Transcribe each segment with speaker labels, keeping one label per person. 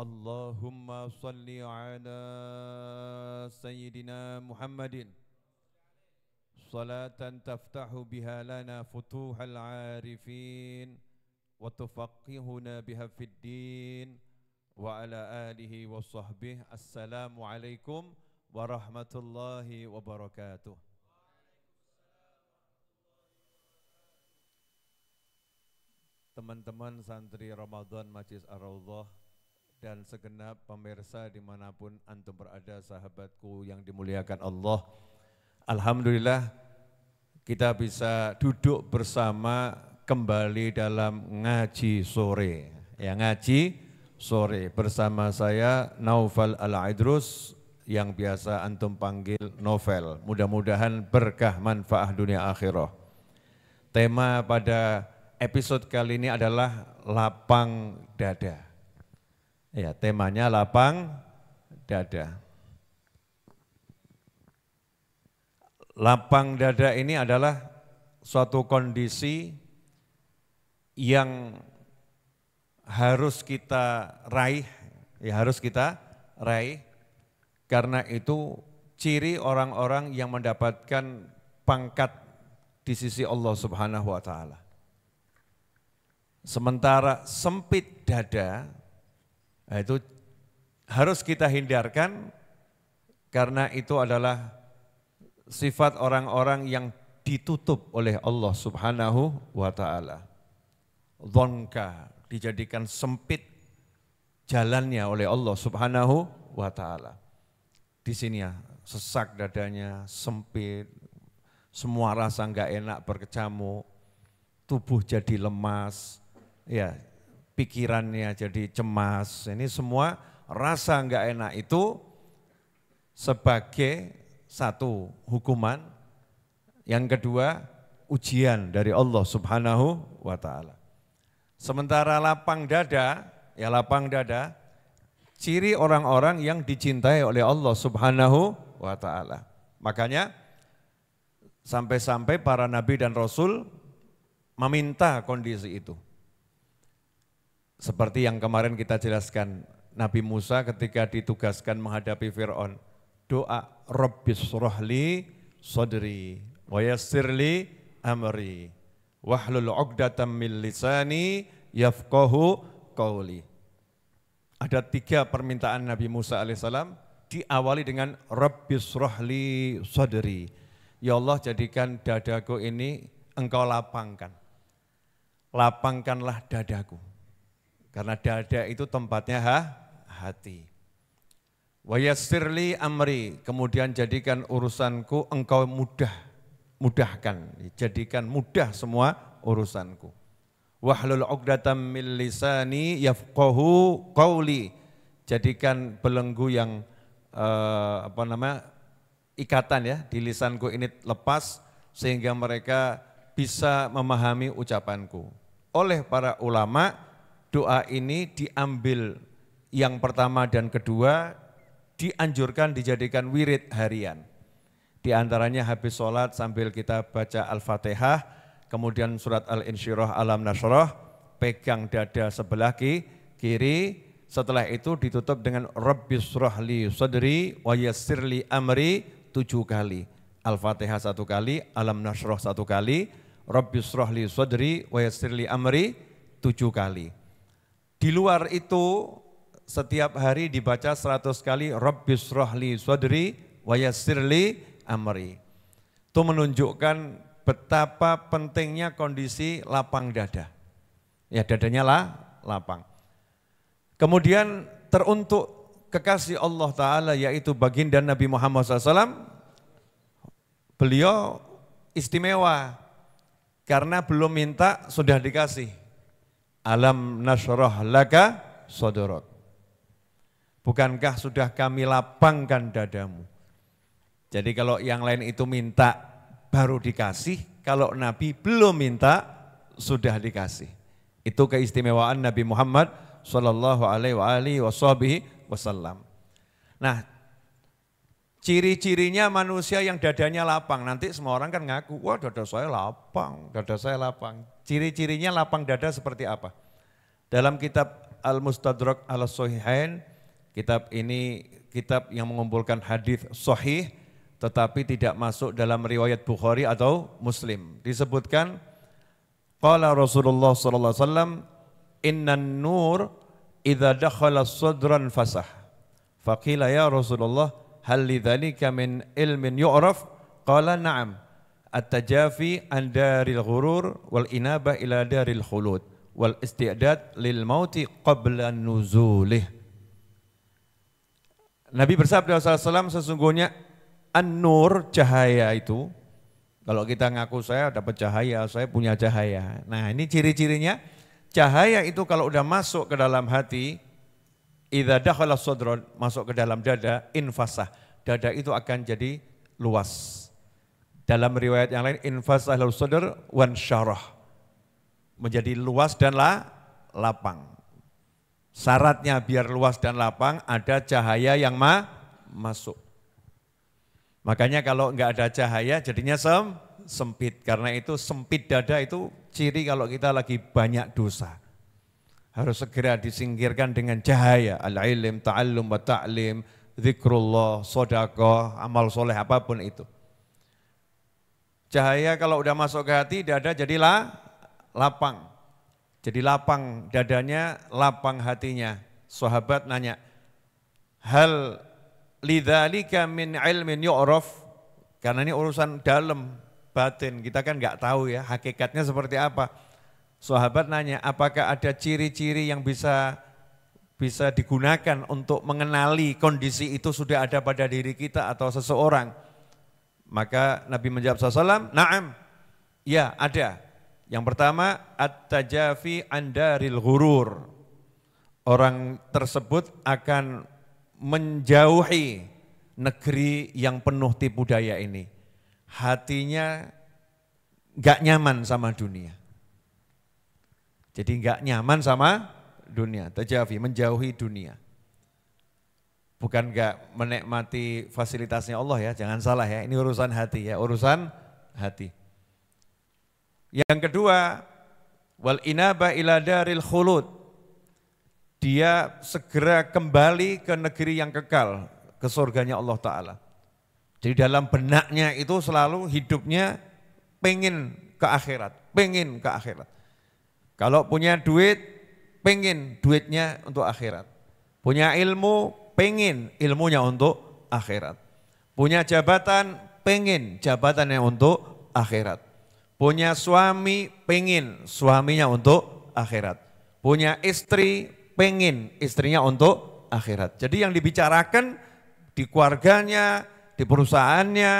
Speaker 1: اللهم صل على سيدنا محمد صلاة تفتح بها لنا فتوح العارفين وتفقهنا بها في الدين وعلى آله وصحبه السلام عليكم ورحمة الله وبركاته Teman-teman santri Ramadan Majlis Ar-Raudhah dan segenap pemirsa dimanapun antum berada sahabatku yang dimuliakan Allah. Alhamdulillah kita bisa duduk bersama kembali dalam ngaji sore. Ya ngaji sore bersama saya Naufal Al-Aidrus yang biasa antum panggil novel. Mudah-mudahan berkah manfaat dunia akhirah. Tema pada episode kali ini adalah lapang dada. Ya, temanya lapang dada. Lapang dada ini adalah suatu kondisi yang harus kita raih, ya harus kita raih. Karena itu ciri orang-orang yang mendapatkan pangkat di sisi Allah Subhanahu wa taala. Sementara sempit dada Nah, itu harus kita hindarkan karena itu adalah sifat orang-orang yang ditutup oleh Allah Subhanahu wa taala. Dzonka dijadikan sempit jalannya oleh Allah Subhanahu wa taala. Di sini ya, sesak dadanya, sempit, semua rasa enggak enak berkecamuk, tubuh jadi lemas, ya pikirannya jadi cemas. Ini semua rasa enggak enak itu sebagai satu hukuman, yang kedua ujian dari Allah Subhanahu wa taala. Sementara lapang dada, ya lapang dada ciri orang-orang yang dicintai oleh Allah Subhanahu wa taala. Makanya sampai-sampai para nabi dan rasul meminta kondisi itu. Seperti yang kemarin kita jelaskan, Nabi Musa ketika ditugaskan menghadapi Fir'aun, doa Rabbis rohli sodri, wayasirli amri, wahlul uqdatam min lisani yafqahu qawli. Ada tiga permintaan Nabi Musa alaihissalam diawali dengan Rabbis rohli sodri. Ya Allah jadikan dadaku ini engkau lapangkan. Lapangkanlah dadaku karena dada itu tempatnya ha, hati. Wayasirli amri, kemudian jadikan urusanku engkau mudah, mudahkan, jadikan mudah semua urusanku. Wahlul uqdatam min lisani yafqahu qawli. Jadikan belenggu yang eh, apa nama ikatan ya di lisanku ini lepas sehingga mereka bisa memahami ucapanku. Oleh para ulama' doa ini diambil yang pertama dan kedua dianjurkan dijadikan wirid harian. Di antaranya habis sholat sambil kita baca Al-Fatihah, kemudian surat Al-Insyirah Alam Nasroh, pegang dada sebelah kiri, setelah itu ditutup dengan Rabbi li sadri wa li amri tujuh kali. Al-Fatihah satu kali, Alam Nasroh satu kali, Rabbi li sadri wa li amri tujuh kali. Di luar itu setiap hari dibaca 100 kali Rabbis rohli swadri wayasirli amri. Itu menunjukkan betapa pentingnya kondisi lapang dada. Ya dadanya lah lapang. Kemudian teruntuk kekasih Allah Ta'ala yaitu baginda Nabi Muhammad SAW, beliau istimewa karena belum minta sudah dikasih. Alam nasroh laka sodorok. Bukankah sudah kami lapangkan dadamu? Jadi kalau yang lain itu minta baru dikasih, kalau Nabi belum minta sudah dikasih. Itu keistimewaan Nabi Muhammad Shallallahu Alaihi Wasallam. Nah, Ciri-cirinya manusia yang dadanya lapang. Nanti semua orang kan ngaku, wah dada saya lapang, dada saya lapang. Ciri-cirinya lapang dada seperti apa? Dalam kitab Al-Mustadrak al sohihain kitab ini kitab yang mengumpulkan hadis sohih, tetapi tidak masuk dalam riwayat Bukhari atau Muslim. Disebutkan qala Rasulullah SAW inna nur idha dakhala sadran fasah. Faqila ya Rasulullah hal lidzalika min ilmin yu'raf qala na'am at-tajafi an daril ghurur wal inaba ila daril khulud wal isti'dad lil mauti qabla nuzulih Nabi bersabda SAW sesungguhnya an-nur cahaya itu kalau kita ngaku saya dapat cahaya, saya punya cahaya. Nah ini ciri-cirinya cahaya itu kalau udah masuk ke dalam hati Idza dakhala sadron masuk ke dalam dada, infasah. Dada itu akan jadi luas. Dalam riwayat yang lain, infasah lalu sadr wan syarah. Menjadi luas dan la, lapang. Syaratnya biar luas dan lapang, ada cahaya yang ma, masuk. Makanya kalau nggak ada cahaya jadinya sem, sempit. Karena itu sempit dada itu ciri kalau kita lagi banyak dosa harus segera disingkirkan dengan cahaya al-ilm, ta'allum wa ta'lim, zikrullah, sodakoh, amal soleh apapun itu. Cahaya kalau udah masuk ke hati dada jadilah lapang. Jadi lapang dadanya, lapang hatinya. Sahabat nanya, hal lidzalika min ilmin yu'raf? Karena ini urusan dalam, batin. Kita kan nggak tahu ya hakikatnya seperti apa. Sahabat nanya, apakah ada ciri-ciri yang bisa bisa digunakan untuk mengenali kondisi itu sudah ada pada diri kita atau seseorang? Maka Nabi menjawab SAW, naam, ya ada. Yang pertama, at-tajafi andaril ghurur. Orang tersebut akan menjauhi negeri yang penuh tipu daya ini. Hatinya gak nyaman sama dunia jadi nggak nyaman sama dunia, tajafi, menjauhi dunia. Bukan nggak menikmati fasilitasnya Allah ya, jangan salah ya, ini urusan hati ya, urusan hati. Yang kedua, wal inaba ila daril khulud. Dia segera kembali ke negeri yang kekal, ke surganya Allah Ta'ala. Jadi dalam benaknya itu selalu hidupnya pengen ke akhirat, pengen ke akhirat. Kalau punya duit, pengen duitnya untuk akhirat. Punya ilmu, pengen ilmunya untuk akhirat. Punya jabatan, pengen jabatannya untuk akhirat. Punya suami, pengen suaminya untuk akhirat. Punya istri, pengen istrinya untuk akhirat. Jadi yang dibicarakan di keluarganya, di perusahaannya,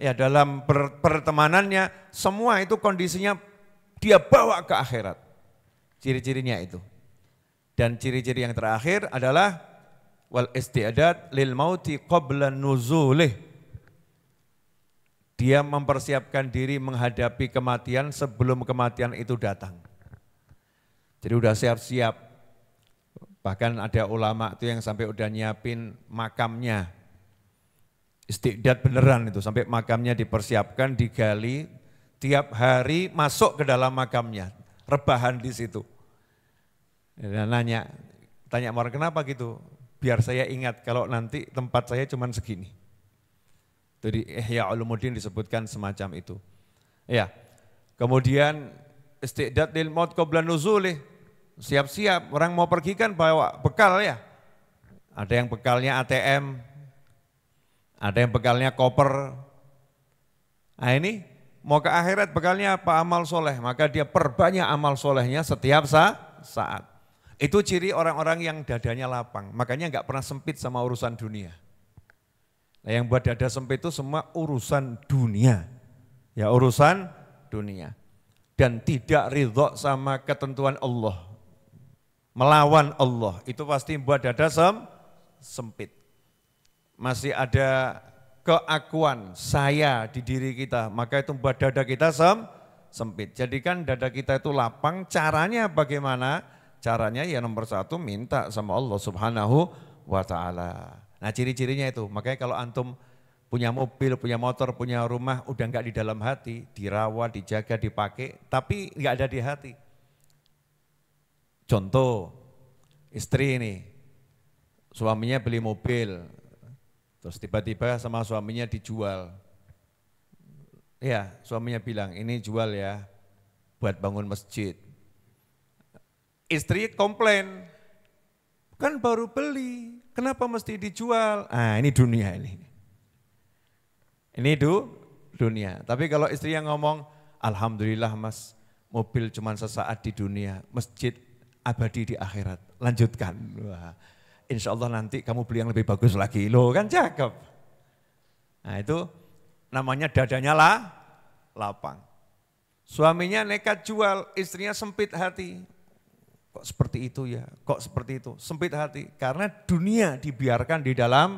Speaker 1: ya dalam pertemanannya, semua itu kondisinya dia bawa ke akhirat. Ciri-cirinya itu. Dan ciri-ciri yang terakhir adalah wal istiadat lil mauti qabla nuzulih. Dia mempersiapkan diri menghadapi kematian sebelum kematian itu datang. Jadi udah siap-siap. Bahkan ada ulama itu yang sampai udah nyiapin makamnya. Istiqdat beneran itu, sampai makamnya dipersiapkan, digali, tiap hari masuk ke dalam makamnya, rebahan di situ. Dan nanya, tanya orang kenapa gitu? Biar saya ingat kalau nanti tempat saya cuma segini. Jadi Ihya eh, Ulumuddin disebutkan semacam itu. Ya. Kemudian istiqdat lil maut qabla nuzulih. Siap-siap orang mau pergi kan bawa bekal ya. Ada yang bekalnya ATM, ada yang bekalnya koper. Nah ini mau ke akhirat bekalnya apa amal soleh, maka dia perbanyak amal solehnya setiap saat. Itu ciri orang-orang yang dadanya lapang, makanya nggak pernah sempit sama urusan dunia. Nah, yang buat dada sempit itu semua urusan dunia. Ya urusan dunia. Dan tidak ridho sama ketentuan Allah. Melawan Allah. Itu pasti buat dada sem sempit. Masih ada keakuan saya di diri kita. Maka itu buat dada kita sem sempit. Jadikan dada kita itu lapang. Caranya bagaimana? Caranya ya nomor satu minta sama Allah subhanahu wa ta'ala. Nah ciri-cirinya itu, makanya kalau antum punya mobil, punya motor, punya rumah, udah nggak di dalam hati, dirawat, dijaga, dipakai, tapi nggak ada di hati. Contoh, istri ini, suaminya beli mobil, terus tiba-tiba sama suaminya dijual. Ya, suaminya bilang, ini jual ya, buat bangun masjid. Istri komplain, kan baru beli, kenapa mesti dijual? Ah ini dunia ini. Ini itu dunia. Tapi kalau istri yang ngomong, Alhamdulillah mas, mobil cuma sesaat di dunia, masjid abadi di akhirat. Lanjutkan. Wah, insya Allah nanti kamu beli yang lebih bagus lagi. Loh kan cakep. Nah itu namanya dadanya lah lapang. Suaminya nekat jual, istrinya sempit hati. Kok seperti itu ya? Kok seperti itu? Sempit hati. Karena dunia dibiarkan di dalam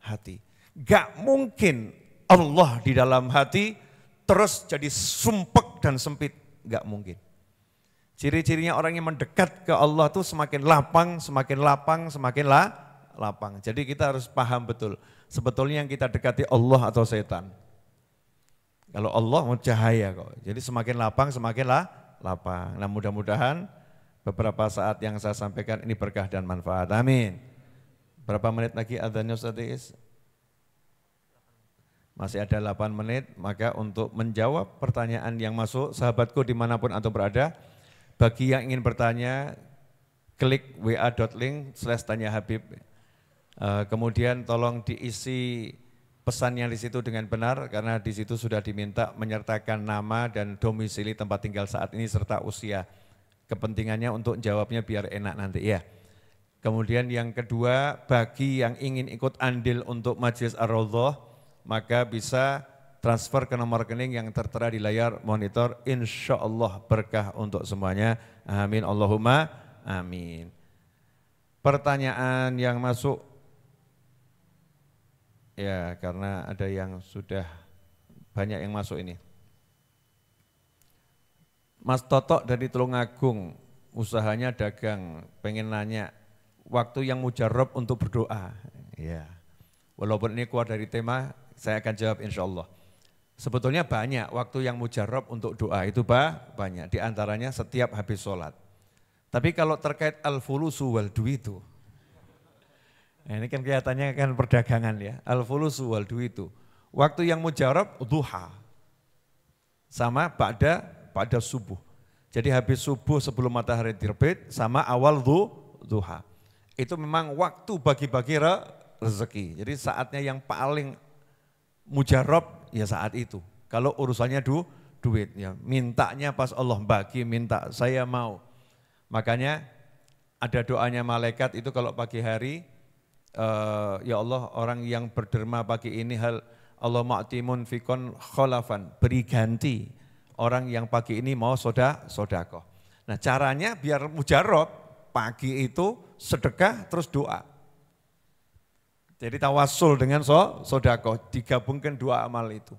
Speaker 1: hati. Gak mungkin Allah di dalam hati terus jadi sumpek dan sempit. Gak mungkin. Ciri-cirinya orang yang mendekat ke Allah tuh semakin lapang, semakin lapang, semakin la, lapang. Jadi kita harus paham betul. Sebetulnya yang kita dekati Allah atau setan. Kalau Allah mau cahaya kok. Jadi semakin lapang, semakin la, lapang. Nah mudah-mudahan Beberapa saat yang saya sampaikan ini berkah dan manfaat. Amin. Berapa menit lagi adanya Ustaz Is? Masih ada 8 menit, maka untuk menjawab pertanyaan yang masuk, sahabatku dimanapun atau berada, bagi yang ingin bertanya, klik wa.link slash tanya Habib. Eh, kemudian tolong diisi pesan yang di situ dengan benar karena di situ sudah diminta menyertakan nama dan domisili tempat tinggal saat ini serta usia kepentingannya untuk jawabnya biar enak nanti ya. Kemudian yang kedua, bagi yang ingin ikut andil untuk majelis ar maka bisa transfer ke nomor rekening yang tertera di layar monitor. Insya Allah berkah untuk semuanya. Amin. Allahumma amin. Pertanyaan yang masuk, ya karena ada yang sudah banyak yang masuk ini. Mas Toto dari Tulungagung, usahanya dagang, pengen nanya, waktu yang mujarab untuk berdoa. Ya. Walaupun ini keluar dari tema, saya akan jawab insya Allah. Sebetulnya banyak waktu yang mujarab untuk doa itu bah, banyak. Di antaranya setiap habis sholat. Tapi kalau terkait al-fulusu wal duitu, nah ini kan kelihatannya kan perdagangan ya, al-fulusu wal duitu. Waktu yang mujarab duha, sama pada pada subuh. Jadi habis subuh sebelum matahari terbit sama awal duha. Itu memang waktu bagi-bagi rezeki. Jadi saatnya yang paling mujarab ya saat itu. Kalau urusannya du, duit ya, mintanya pas Allah bagi minta saya mau. Makanya ada doanya malaikat itu kalau pagi hari uh, ya Allah orang yang berderma pagi ini hal Allah ma'timun fikon khalafan beri ganti orang yang pagi ini mau soda sodako. Nah caranya biar mujarob pagi itu sedekah terus doa. Jadi tawasul dengan so, sodako, digabungkan dua amal itu.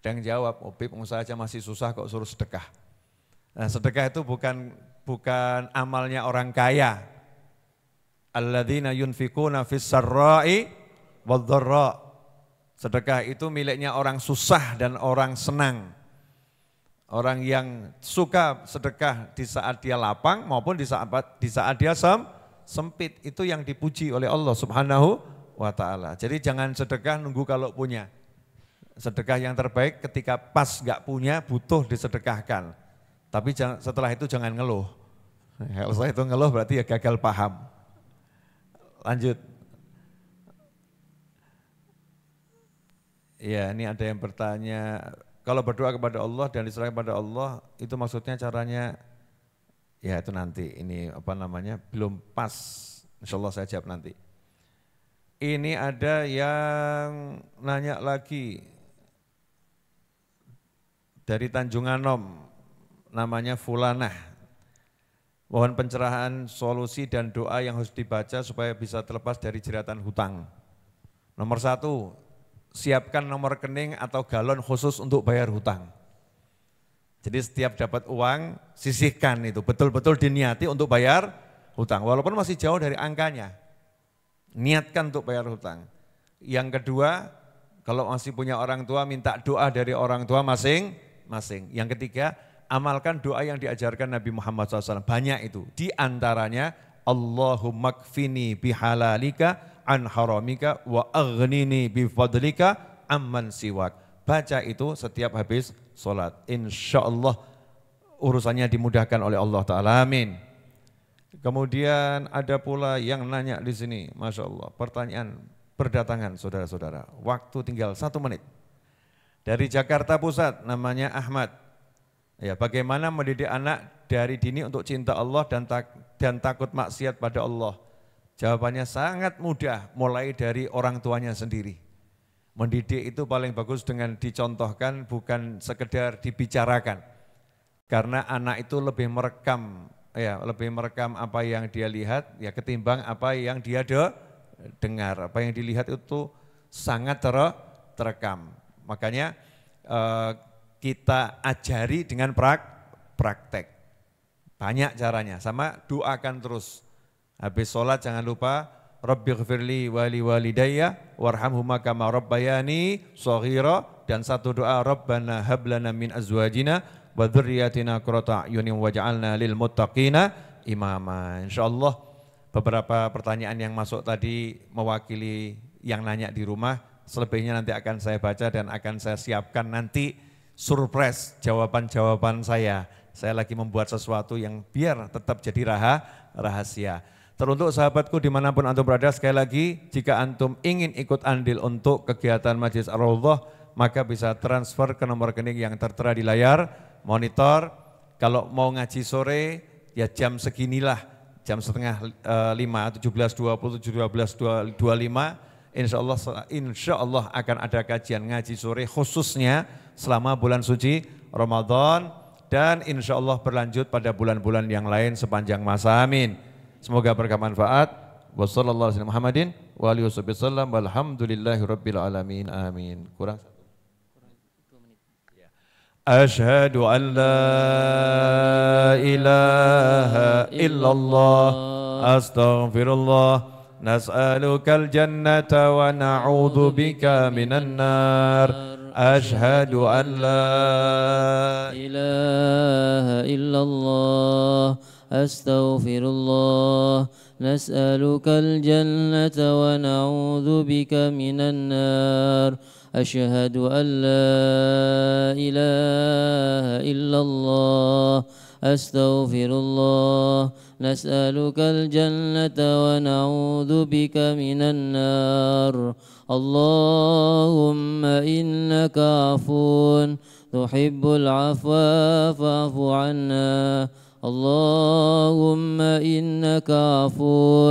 Speaker 1: Dan jawab, opi oh, pengusaha aja masih susah kok suruh sedekah. Nah, sedekah itu bukan bukan amalnya orang kaya. Alladzina yunfikuna fis sarra'i Sedekah itu miliknya orang susah dan orang senang. Orang yang suka sedekah di saat dia lapang maupun di saat di saat dia sem, sempit itu yang dipuji oleh Allah Subhanahu wa taala. Jadi jangan sedekah nunggu kalau punya. Sedekah yang terbaik ketika pas nggak punya butuh disedekahkan. Tapi jangan, setelah itu jangan ngeluh. setelah itu ngeluh berarti ya gagal paham. Lanjut. Ya, ini ada yang bertanya kalau berdoa kepada Allah dan diserahkan kepada Allah, itu maksudnya caranya ya itu nanti ini apa namanya belum pas. Insya Allah saya jawab nanti. Ini ada yang nanya lagi dari Tanjung Anom, namanya Fulanah. Mohon pencerahan, solusi dan doa yang harus dibaca supaya bisa terlepas dari jeratan hutang. Nomor satu, siapkan nomor rekening atau galon khusus untuk bayar hutang. Jadi setiap dapat uang, sisihkan itu. Betul-betul diniati untuk bayar hutang. Walaupun masih jauh dari angkanya. Niatkan untuk bayar hutang. Yang kedua, kalau masih punya orang tua, minta doa dari orang tua masing-masing. Yang ketiga, amalkan doa yang diajarkan Nabi Muhammad SAW. Banyak itu. Di antaranya, Allahumma kfini bihalalika an haramika wa aghnini fadlika amman siwak. Baca itu setiap habis sholat. Insya Allah urusannya dimudahkan oleh Allah Ta'ala. Amin. Kemudian ada pula yang nanya di sini, Masya Allah, pertanyaan berdatangan saudara-saudara. Waktu tinggal satu menit. Dari Jakarta Pusat, namanya Ahmad. Ya, bagaimana mendidik anak dari dini untuk cinta Allah dan, tak, dan takut maksiat pada Allah. Jawabannya sangat mudah, mulai dari orang tuanya sendiri. Mendidik itu paling bagus dengan dicontohkan bukan sekedar dibicarakan. Karena anak itu lebih merekam ya lebih merekam apa yang dia lihat ya ketimbang apa yang dia de dengar. Apa yang dilihat itu sangat ter terekam. Makanya eh, kita ajari dengan prak praktek. Banyak caranya, sama doakan terus. Habis sholat jangan lupa Rabbi ghafirli wali walidayya warhamhuma kama rabbayani shaghira dan satu doa Rabbana hablana min azwajina wa dzurriyyatina qurrata ayunin waj'alna lil muttaqina imama. Insyaallah beberapa pertanyaan yang masuk tadi mewakili yang nanya di rumah, selebihnya nanti akan saya baca dan akan saya siapkan nanti surprise jawaban-jawaban saya. Saya lagi membuat sesuatu yang biar tetap jadi rahasia. Teruntuk sahabatku dimanapun antum berada, sekali lagi jika antum ingin ikut andil untuk kegiatan Majelis ar maka bisa transfer ke nomor rekening yang tertera di layar, monitor, kalau mau ngaji sore, ya jam seginilah, jam setengah eh, lima, tujuh belas dua puluh tujuh dua belas dua lima, insya Allah insya Allah akan ada kajian ngaji sore khususnya selama bulan suci Ramadan dan insya Allah berlanjut pada bulan-bulan yang lain sepanjang masa amin. Semoga bermanfaat. Wassalamualaikum warahmatullahi wabarakatuh. alamin. Amin. Kurang satu. أشهد أن لا إله إلا الله أستغفر الله نسألك الجنة ونعوذ بك من النار أشهد أن لا إله إلا الله أستغفر الله نسألك الجنة ونعوذ بك من النار أشهد أن لا إله إلا الله أستغفر الله نسألك الجنة ونعوذ بك من النار اللهم إنك عفو تحب العفو فاعف عنا اللهم إنك عفو